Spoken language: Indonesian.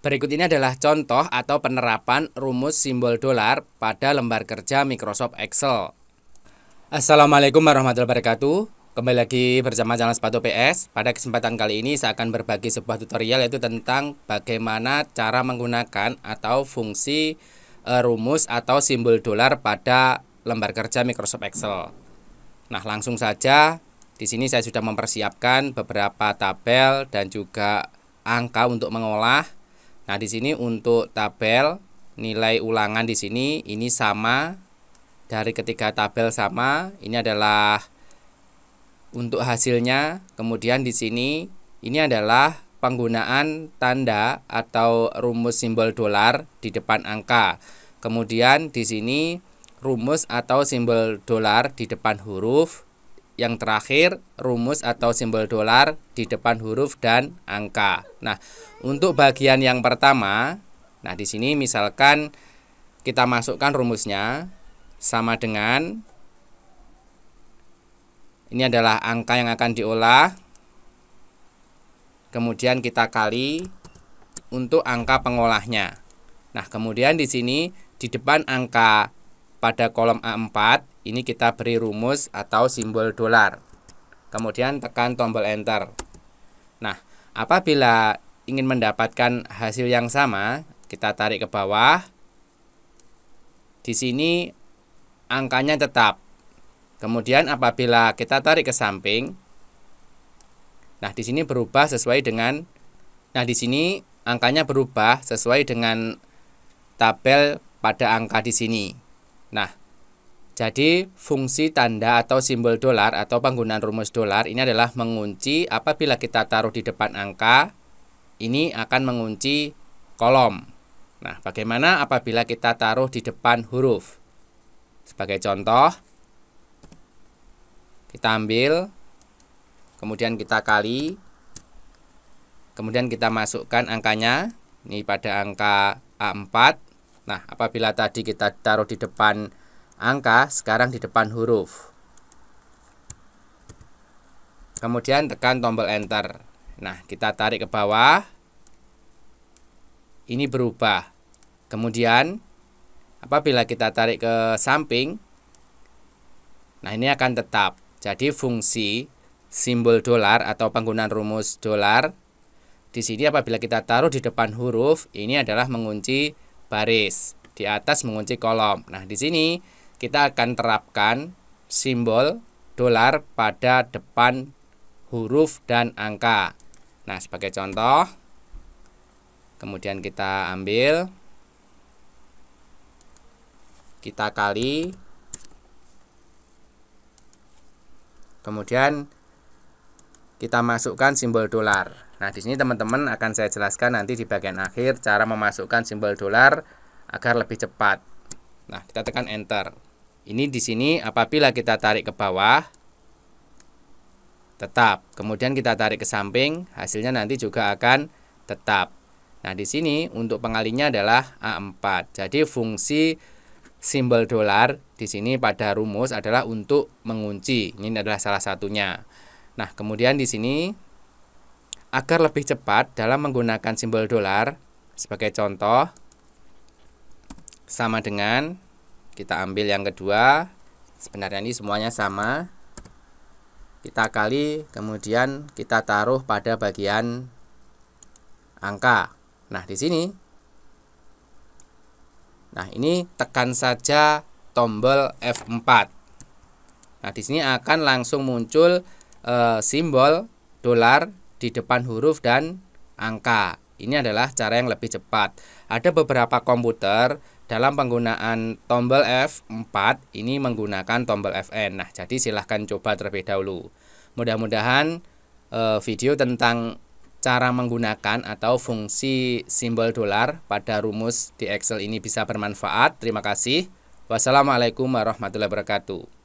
Berikut ini adalah contoh atau penerapan rumus simbol dolar pada lembar kerja Microsoft Excel. Assalamualaikum warahmatullahi wabarakatuh. Kembali lagi bersama channel Sepatu PS Pada kesempatan kali ini saya akan berbagi sebuah tutorial yaitu tentang bagaimana cara menggunakan atau fungsi e, rumus atau simbol dolar pada lembar kerja Microsoft Excel Nah langsung saja di sini saya sudah mempersiapkan beberapa tabel dan juga angka untuk mengolah Nah, di sini untuk tabel nilai ulangan di sini ini sama dari ketiga tabel sama. Ini adalah untuk hasilnya. Kemudian di sini ini adalah penggunaan tanda atau rumus simbol dolar di depan angka. Kemudian di sini rumus atau simbol dolar di depan huruf yang terakhir rumus atau simbol dolar di depan huruf dan angka. Nah, untuk bagian yang pertama, nah di sini misalkan kita masukkan rumusnya sama dengan ini adalah angka yang akan diolah. Kemudian kita kali untuk angka pengolahnya. Nah, kemudian di sini di depan angka pada kolom A4 ini kita beri rumus atau simbol dolar. Kemudian tekan tombol enter. Nah, apabila ingin mendapatkan hasil yang sama, kita tarik ke bawah. Di sini angkanya tetap. Kemudian apabila kita tarik ke samping, nah di sini berubah sesuai dengan nah di sini angkanya berubah sesuai dengan tabel pada angka di sini. Nah, jadi fungsi tanda atau simbol dolar atau penggunaan rumus dolar ini adalah mengunci apabila kita taruh di depan angka ini akan mengunci kolom. Nah, bagaimana apabila kita taruh di depan huruf? Sebagai contoh, kita ambil, kemudian kita kali, kemudian kita masukkan angkanya, ini pada angka A4, Nah, apabila tadi kita taruh di depan angka, sekarang di depan huruf. Kemudian tekan tombol enter. Nah, kita tarik ke bawah. Ini berubah. Kemudian apabila kita tarik ke samping, nah ini akan tetap. Jadi fungsi simbol dolar atau penggunaan rumus dolar di sini apabila kita taruh di depan huruf ini adalah mengunci baris, di atas mengunci kolom. Nah, di sini kita akan terapkan simbol dolar pada depan huruf dan angka. Nah, sebagai contoh kemudian kita ambil kita kali kemudian kita masukkan simbol dolar Nah, di sini teman-teman akan saya jelaskan nanti di bagian akhir cara memasukkan simbol dolar agar lebih cepat. Nah, kita tekan enter. Ini di sini apabila kita tarik ke bawah tetap. Kemudian kita tarik ke samping, hasilnya nanti juga akan tetap. Nah, di sini untuk pengalinya adalah A4. Jadi fungsi simbol dolar di sini pada rumus adalah untuk mengunci. Ini adalah salah satunya. Nah, kemudian di sini agar lebih cepat dalam menggunakan simbol dolar. Sebagai contoh, sama dengan kita ambil yang kedua. Sebenarnya ini semuanya sama. Kita kali, kemudian kita taruh pada bagian angka. Nah, di sini. Nah, ini tekan saja tombol F4. Nah, di sini akan langsung muncul e, simbol dolar di depan huruf dan angka. Ini adalah cara yang lebih cepat. Ada beberapa komputer dalam penggunaan tombol F4 ini menggunakan tombol Fn. Nah, jadi silahkan coba terlebih dahulu. Mudah-mudahan eh, video tentang cara menggunakan atau fungsi simbol dolar pada rumus di Excel ini bisa bermanfaat. Terima kasih. Wassalamualaikum warahmatullahi wabarakatuh.